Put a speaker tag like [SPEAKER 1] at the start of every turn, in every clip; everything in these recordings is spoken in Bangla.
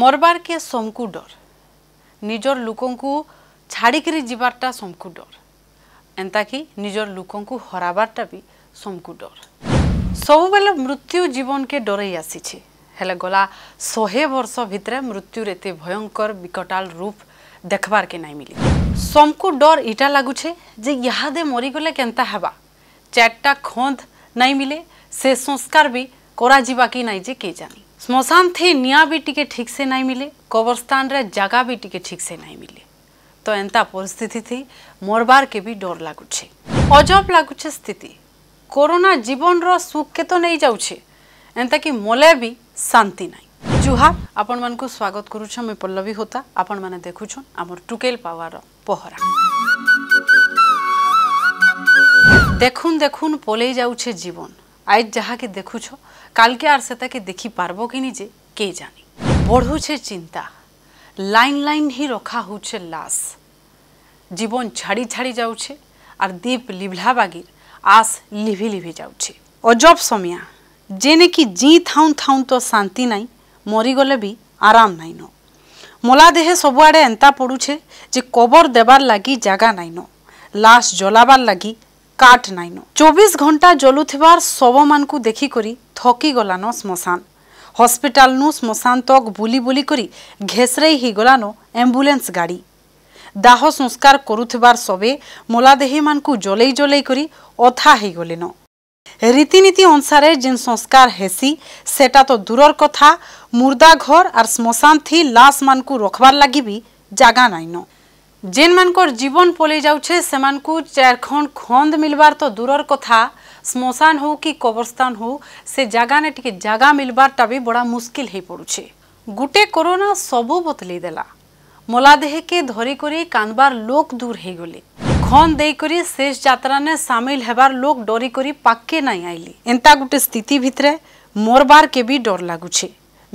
[SPEAKER 1] মরবারকে সমকু ডর নিজর লোকঙ্কু ছাড়িকি যাবারটা সমকু ডর এন্তাকি নিজর লোকঙ্কু হরাবারটা বি সমকু ডর সবুবেলে মৃত্যু জীবনকে ডরাই আসিছে ହେଲେ ଗଲା ଶହେ ବର୍ଷ ଭିତରେ ମୃତ୍ୟୁର ଏତେ ଭୟଙ୍କର ବିକଟାଲ ରୂପ ଦେଖ୍ବାର୍କେ ନାଇଁ ମିଲି ସମକୁ ଡର ଇଟା ଲାଗୁଛେ ଯେ ଇହାଦେ ମରିଗଲେ କେନ୍ତା ହେବା ଚାରିଟା ଖନ୍ଦ ନାଇଁ ମିଲେ ସେ ସଂସ୍କାର ବି କରାଯିବା କି ନାଇଁ ଯେ କେ ଜାଣି ଶ୍ମଶାନ ଥି ନିଆଁ ବି ଟିକେ ଠିକ୍ସେ ନାଇଁ ମିଲେ କବରସ୍ଥାନରେ ଜାଗା ବି ଟିକେ ଠିକ୍ସେ ନାଇଁ ମିଲେ ତ ଏନ୍ତା ପରିସ୍ଥିତି ଥି ମରବାର୍କେ ବି ଡର ଲାଗୁଛେ ଅଜବ ଲାଗୁଛେ ସ୍ଥିତି କରୋନା ଜୀବନର ସୁଖକେ ତ ନେଇଯାଉଛେ ଏନ୍ତାକି ମଲେ ବି ଶାନ୍ତି ନାହିଁ ଜୁହାର ଆପଣମାନଙ୍କୁ ସ୍ୱାଗତ କରୁଛନ୍ ମୁଇଁ ପଲ୍ଲବୀ ହୋତା ଆପଣମାନେ ଦେଖୁଛନ୍ ଆମର ଟୁକେଲ ପାୱାର ପହରା ଦେଖୁନ୍ ଦେଖୁନ୍ ପଲେଇ ଯାଉଛେ ଜୀବନ আজ যাহাকে দেখুছ কালকে আর সে তাকে দেখি পারব কি নিজে কে জানি বড়ুছে চিন্তা লাইন লাইন হি রখা হচ্ছে লাশ জীবন ছাড়ি ছাড়ি যাচ্ছে আর দীপ লিভলা বাগির আস লিভি লিভি যাচ্ছে অজব সমিয়া যেনে কি জি থাউন থাউন তো শান্তি নাই মরিগলে বি আরাম নাই ন মলা দেহে সবুয়াড়ে এন্তা পড়ুছে যে কবর দেবার লাগি জাগা নাই ন লাশ জ্বলাবার লাগি କାଟ୍ ନାଇଁନ ଚବିଶ ଘଣ୍ଟା ଜଲୁଥିବାର ଶବମାନଙ୍କୁ ଦେଖିକରି ଥକିଗଲାନ ଶ୍ମଶାନ ହସ୍ପିଟାଲନୁ ଶ୍ମଶାନ ତକ୍ ବୁଲି ବୁଲି କରି ଘେସରେଇ ହେଇଗଲାନ ଆମ୍ବୁଲାନ୍ସ ଗାଡ଼ି ଦାହ ସଂସ୍କାର କରୁଥିବାର ସବେ ମଲାଦେହୀମାନଙ୍କୁ ଜଲେଇ ଜଲେଇ କରି ଅଥା ହେଇଗଲେନ রীতিনীতি অনুসারে যে সংস্কার হেসি সেটা তো দূরর কথা মুর্দা ঘর আর শ্মশান থি লাশ মানকু রখবার লাগিবি জাগা নাইন ଯେନ୍ମାନଙ୍କର ଜୀବନ ପଲେଇ ଯାଉଛେ ସେମାନଙ୍କୁ ଚାରଖଣ୍ଡ ଖନ୍ଦ ମିଲବାର ତ ଦୂରର କଥା ଶ୍ମଶାନ ହଉ କି କବରସ୍ଥାନ ହଉ ସେ ଜାଗାନେ ଟିକେ ଜାଗା ମିଲବାରଟା ବି ବଡ଼ା ମୁସ୍କିଲ ହେଇପଡ଼ୁଛେ ଗୁଟେ କରୋନା ସବୁ ବଦଲେଇ ଦେଲା ମଲାଦେହକେ ଧରିକରି କାନ୍ଦବାର ଲୋକ ଦୂର ହେଇଗଲେ ଖନ୍ ଦେଇକରି ଶେଷ ଯାତ୍ରାନେ ସାମିଲ ହେବାର ଲୋକ ଡରିକରି ପାଖକେ ନାଇଁ ଆଇଲେ ଏନ୍ତା ଗୋଟେ ସ୍ଥିତି ଭିତରେ ମରବାରକେ ବି ଡର ଲାଗୁଛେ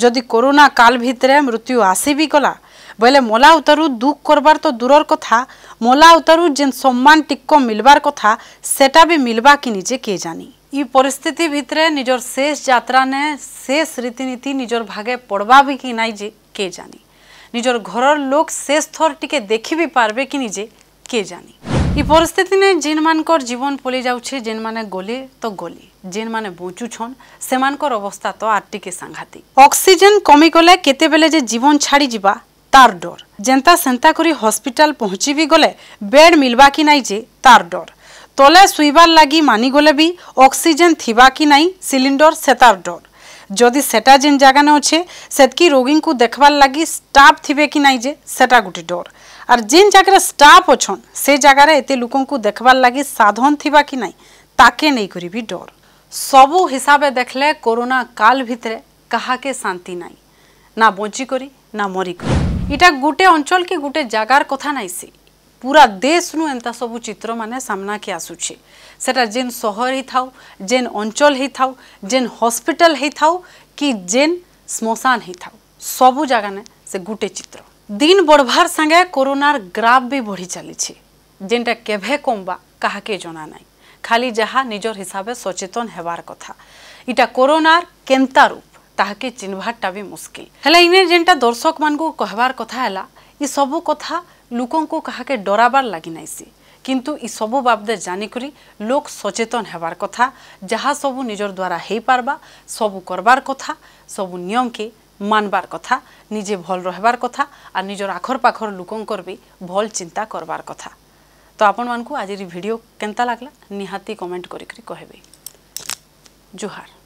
[SPEAKER 1] ଯଦି କରୋନା କାଲ ଭିତରେ ମୃତ୍ୟୁ ଆସି ବି ଗଲା ବୋଇଲେ ମଲା ଉତାରୁ ଦୁଃଖ କରବାର ତ ଦୂରର କଥା ମଲା ଉତାରୁ ଯେନ୍ ସମ୍ମାନ ଟିକ ମିଲବାର କଥା ସେଟା ବି ମିଲବା କି ନିଜେ କିଏ ଜାନି ଇ ପରିସ୍ଥିତି ଭିତରେ ନିଜର ଶେଷ ଯାତ୍ରାନେ ଶେଷ ରୀତିନୀତି ନିଜର ଭାଗେ ପଡ଼ବା ବି କି ନାଇଁ ଯେ କେ ଜାନି ନିଜର ଘରର ଲୋକ ଶେଷ ଥର ଟିକେ ଦେଖି ବି ପାରବେ କି ନିଜେ କେ ଜାନି ଇ ପରିସ୍ଥିତିନେ ଯେନ୍ମାନଙ୍କର ଜୀବନ ପଲି ଯାଉଛେ ଯେନ୍ମାନେ ଗଲେ ତ ଗଲେ ଯେନ୍ମାନେ ବଞ୍ଚୁଛନ୍ ସେମାନଙ୍କର ଅବସ୍ଥା ତ ଆର୍ ଟିକେ ସାଂଘାତିକ ଅକ୍ସିଜେନ୍ କମିଗଲେ କେତେବେଳେ ଯେ ଜୀବନ ଛାଡ଼ିଯିବା তার ডর ଯେନ୍ତା ସେନ୍ତା କରି ହସ୍ପିଟାଲ ପହଞ୍ଚିବି ଗଲେ ବେଡ୍ ମିଲ୍ବା କି ନାଇଁ ଯେ ତାର ଡର ତଲେ ଶୁଇବାର ଲାଗି ମାନିଗଲେ ବି ଅକ୍ସିଜେନ୍ ଥିବା କି ନାଇଁ ସିଲିଣ୍ଡର ସେ ତାର ଡର ଯଦି ସେଟା ଯେନ୍ ଜାଗାନେ ଅଛେ ସେତ୍କି ରୋଗୀଙ୍କୁ ଦେଖବାର୍ ଲାଗି ଷ୍ଟାଫ୍ ଥିବେ କି ନାଇଁ ଯେ ସେଟା ଗୋଟେ ଡର ଆର୍ ଯେନ୍ ଜାଗାରେ ଷ୍ଟାଫ୍ ଅଛନ୍ ସେ ଜାଗାରେ ଏତେ ଲୋକଙ୍କୁ ଦେଖବାର୍ ଲାଗି ସାଧନ ଥିବା କି ନାଇଁ ତାକେ ନେଇକରି ବି ଡର ସବୁ ହିସାବେ ଦେଖଲେ କରୋନା କାଲ ଭିତରେ କାହାକେ ଶାନ୍ତି ନାଇଁ ନା ବଞ୍ଚିକରି ନା ମରିକରି এটা গোটে অঞ্চল কি গোটে জায়গার কথা নাইসি পুরা দেশ নু এন্তা সবু চিত্র মানে সামনাকে আসুছে সেটা যেন সহর হই থাও যেন অঞ্চল হই থাও যেন হসপিটাল হই থাও কি যেন শ্মশান হই থাও সবু জায়গা না সে গোটে চিত্র দিন বড়ভার সাঙ্গে করোনার গ্রাফ বি বড়ি চালিছে যেটা কেভে কমবা কাহাকে জনা নাই খালি যাহা নিজর হিসাবে সচেতন হেবার কথা এটা করোনার কেন্তা রূপ ତାହାକେ ଚିହ୍ନବାରଟା ବି ମୁସ୍କିଲ ହେଲା ଇନେ ଯେନ୍ଟା ଦର୍ଶକମାନଙ୍କୁ କହିବାର କଥା ହେଲା ଇ ସବୁ କଥା ଲୋକଙ୍କୁ କାହାକେ ଡରାବାର ଲାଗି ନାଇଁସି কিন্তু ইসবু বাবদে জানিকরি লোক সচেতন হবার কথা যাহা সবু নিজের দ্বারা হয়ে পারবা সবু করবার কথা সবু নিয়মকে মানবার কথা নিজে ভল রহবার কথা আর নিজের আখর পাখর লোকঙ্কর বি ভল চিন্তা করবার কথা তো আপন মানুষ আজির ভিডিও কেনতা লাগলা নিহাতি কমেন্ট করি কহবে জুহার